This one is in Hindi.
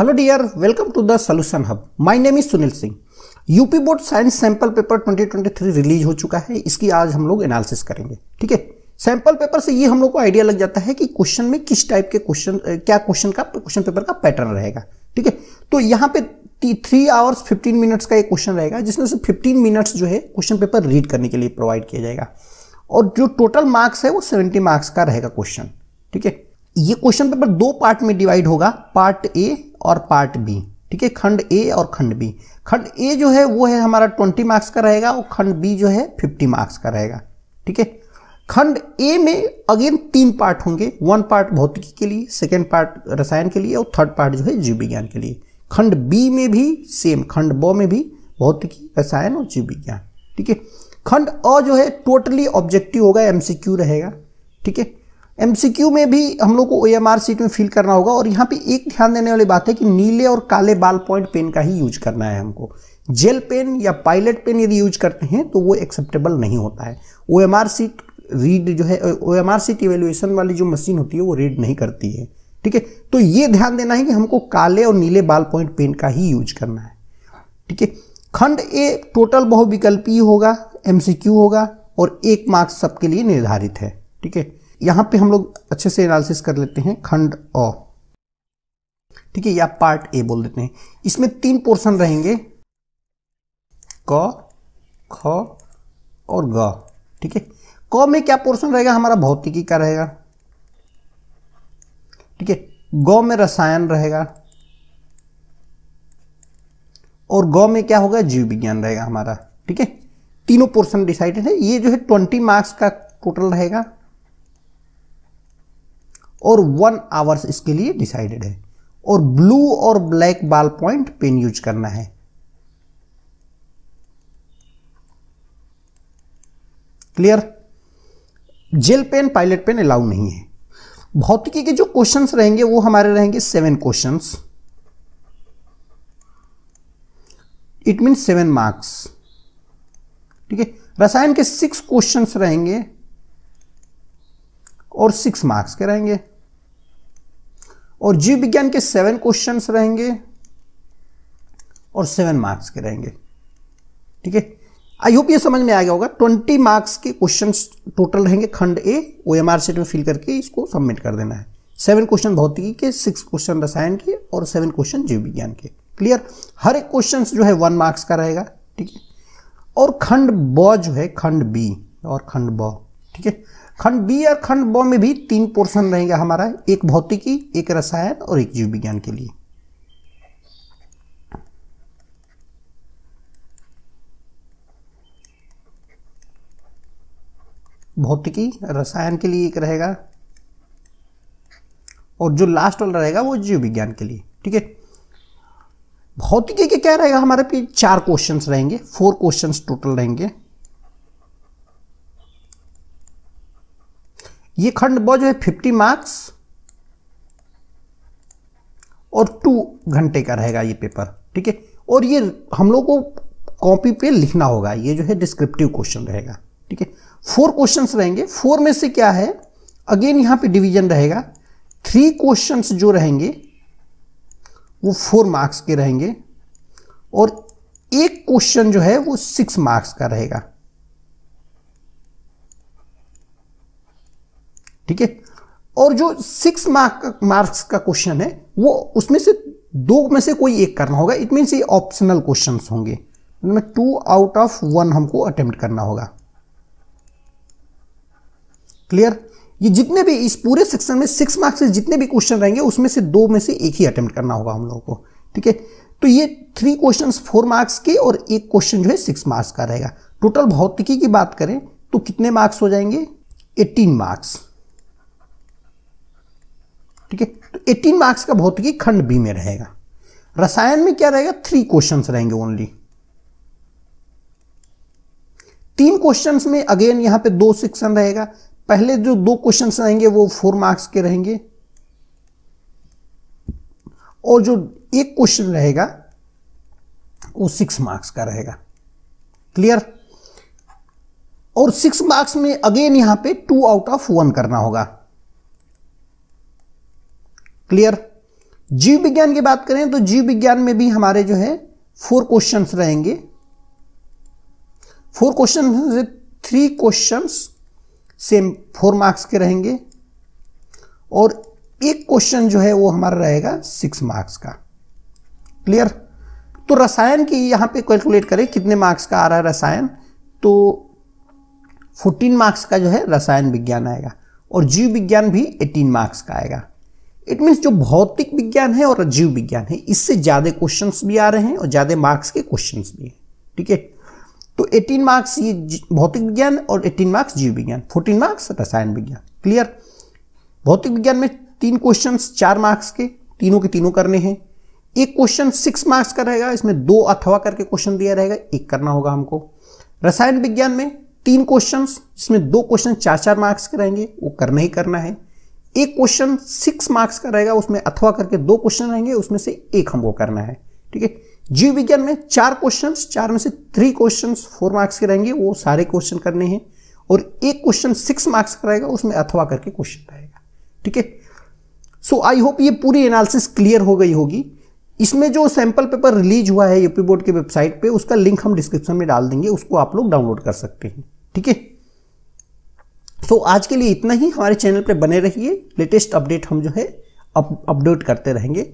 hello dear welcome to the solution hub my name is Sunil Singh UP board science sample paper 2023 release हो चुका है इसकी आज हम लोग एनालिसिस करेंगे ठीक है सैंपल पेपर से ये हम लोग को आइडिया लग जाता है कि क्वेश्चन में किस टाइप के क्वेश्चन क्या क्वेश्चन का क्वेश्चन पेपर का पैटर्न रहेगा ठीक है तो यहाँ पे थ्री आवर्स फिफ्टीन मिनट्स का एक क्वेश्चन रहेगा जिसमें से फिफ्टीन मिनट्स जो है क्वेश्चन पेपर रीड करने के लिए प्रोवाइड किया जाएगा और जो टोटल मार्क्स है वो सेवेंटी मार्क्स का रहेगा क्वेश्चन ठीक है ये क्वेश्चन पेपर दो पार्ट में डिवाइड होगा पार्ट ए और पार्ट बी ठीक है खंड ए और खंड बी खंड ए जो है वो है हमारा ट्वेंटी मार्क्स का रहेगा और खंड बी जो है फिफ्टी मार्क्स का रहेगा ठीक है खंड ए में अगेन तीन पार्ट होंगे वन पार्ट भौतिकी के लिए सेकेंड पार्ट रसायन के लिए और थर्ड पार्ट जो है जीव विज्ञान के लिए खंड बी में भी सेम खंड ब में भी भौतिकी रसायन और जीव विज्ञान ठीक है खंड अ जो है टोटली ऑब्जेक्टिव होगा एमसीक्यू रहेगा ठीक है एम में भी हम लोग को ओ सीट में फिल करना होगा और यहाँ पे एक ध्यान देने वाली बात है कि नीले और काले बाल पॉइंट पेन का ही यूज करना है हमको जेल पेन या पायलट पेन यदि यूज करते हैं तो वो एक्सेप्टेबल नहीं होता है ओ सीट रीड जो है ओ सीट इवेल्युएशन वाली जो मशीन होती है वो रीड नहीं करती है ठीक है तो ये ध्यान देना है कि हमको काले और नीले बाल पॉइंट पेन का ही यूज करना है ठीक है खंड ए टोटल बहुविकल्पी होगा एम होगा और एक मार्क्स सबके लिए निर्धारित है ठीक है यहां पे हम लोग अच्छे से एनालिसिस कर लेते हैं खंड अ ठीक है या पार्ट ए बोल देते हैं इसमें तीन पोर्शन रहेंगे क ख और ग ठीक है क में क्या पोर्शन रहेगा हमारा भौतिकी का रहेगा ठीक है ग में रसायन रहेगा और ग में क्या होगा जीव विज्ञान रहेगा हमारा ठीक है तीनों पोर्शन डिसाइडेड है ये जो है ट्वेंटी मार्क्स का टोटल रहेगा और वन आवर्स इसके लिए डिसाइडेड है और ब्लू और ब्लैक बाल पॉइंट पेन यूज करना है clear gel pen pilot pen allow नहीं है भौतिकी के जो क्वेश्चंस रहेंगे वो हमारे रहेंगे seven questions it mean seven marks ठीक है रसायन के सिक्स क्वेश्चंस रहेंगे और सिक्स मार्क्स के रहेंगे और जीव विज्ञान के सेवन क्वेश्चन रहेंगे और सेवन मार्क्स के रहेंगे ठीक है आई होप ये समझ में आ गया होगा ट्वेंटी मार्क्स के क्वेश्चन टोटल रहेंगे खंड A O M R set में फिल करके इसको सबमिट कर देना है सेवन क्वेश्चन भौतिकी के सिक्स क्वेश्चन रसायन के और सेवन क्वेश्चन जीव विज्ञान के क्लियर हर एक क्वेश्चन जो है वन मार्क्स का रहेगा ठीक है और खंड ब जो है खंड बी और खंड ब ठीक है खंड बी और खंड ब में भी तीन पोर्शन रहेगा हमारा एक भौतिकी एक रसायन और एक जीव विज्ञान के लिए भौतिकी रसायन के लिए एक रहेगा और जो लास्ट वाला रहेगा वो जीव विज्ञान के लिए ठीक है भौतिकी के क्या रहेगा हमारे पे चार क्वेश्चंस रहेंगे फोर क्वेश्चंस टोटल रहेंगे ये खंड ब जो है फिफ्टी मार्क्स और टू घंटे का रहेगा ये पेपर ठीक है और ये हम लोग को कॉपी पे लिखना होगा ये जो है डिस्क्रिप्टिव क्वेश्चन रहेगा ठीक है फोर क्वेश्चन रहेंगे फोर में से क्या है अगेन यहां पे डिवीजन रहेगा थ्री क्वेश्चंस जो रहेंगे वो फोर मार्क्स के रहेंगे और एक क्वेश्चन जो है वो सिक्स मार्क्स का रहेगा ठीक है और जो सिक्स मार्क मार्क्स का क्वेश्चन है वो उसमें से दो में से कोई एक करना होगा इट मीन्स ये ऑप्शनल क्वेश्चन होंगे टू आउट ऑफ वन हमको अटेम्प्ट करना होगा क्लियर ये जितने भी इस पूरे सेक्शन में सिक्स मार्क्स से जितने भी क्वेश्चन रहेंगे उसमें से दो में से एक ही अटेम्प्ट करना होगा हम लोगों को ठीक है तो ये थ्री क्वेश्चंस फोर मार्क्स के और एक क्वेश्चन जो है सिक्स मार्क्स का रहेगा टोटल भौतिकी की बात करें तो कितने मार्क्स हो जाएंगे एटीन मार्क्स ठीक है तो 18 मार्क्स का भौतिकी खंड बी में रहेगा रसायन में क्या रहेगा थ्री क्वेश्चंस रहेंगे ओनली तीन क्वेश्चंस में अगेन यहां पे दो सेक्शन रहेगा पहले जो दो क्वेश्चंस रहेंगे वो फोर मार्क्स के रहेंगे और जो एक क्वेश्चन रहेगा वो सिक्स मार्क्स का रहेगा क्लियर और सिक्स मार्क्स में अगेन यहां पे टू आउट ऑफ वन करना होगा क्लियर जीव विज्ञान की बात करें तो जीव विज्ञान में भी हमारे जो है फोर क्वेश्चन रहेंगे फोर क्वेश्चन से three question same four marks के रहेंगे और एक क्वेश्चन जो है वो हमारा रहेगा सिक्स मार्क्स का क्लियर तो रसायन की यहां पे कैलकुलेट करें कितने मार्क्स का आ रहा है रसायन तो 14 मार्क्स का जो है रसायन विज्ञान आएगा और जीव विज्ञान भी 18 मार्क्स का आएगा इट मीन्स जो भौतिक विज्ञान है और जीव विज्ञान है इससे ज़्यादा क्वेश्चन भी आ रहे हैं और ज़्यादा मार्क्स के क्वेश्चन भी हैं ठीक है तो 18 मार्क्स ये भौतिक विज्ञान और 18 मार्क्स जीव विज्ञान 14 मार्क्स रसायन विज्ञान क्लियर भौतिक विज्ञान में तीन क्वेश्चन चार मार्क्स के तीनों के तीनों करने हैं एक क्वेश्चन सिक्स मार्क्स का रहेगा इसमें दो अथवा करके क्वेश्चन दिया रहेगा एक करना होगा हमको रसायन विज्ञान में तीन क्वेश्चन इसमें दो क्वेश्चन चार चार मार्क्स के रहेंगे वो करना ही करना है एक क्वेश्चन सिक्स मार्क्स का रहेगा उसमें अथवा करके दो क्वेश्चन रहेंगे उसमें से एक हमको करना है ठीक है जीव विज्ञान में चार क्वेश्चन चार में से थ्री क्वेश्चन फोर मार्क्स के रहेंगे वो सारे क्वेश्चन करने हैं और एक क्वेश्चन सिक्स मार्क्स का रहेगा उसमें अथवा करके क्वेश्चन रहेगा ठीक है सो आई होप ये पूरी एनालिसिस क्लियर हो गई होगी इसमें जो सैंपल पेपर रिलीज हुआ है यूपी बोर्ड की वेबसाइट पे उसका लिंक हम डिस्क्रिप्शन में डाल देंगे उसको आप लोग डाउनलोड कर सकते हैं ठीक है so, तो आज के लिए इतना ही हमारे चैनल पर बने रहिए लेटेस्ट अपडेट हम जो है अपडेट करते रहेंगे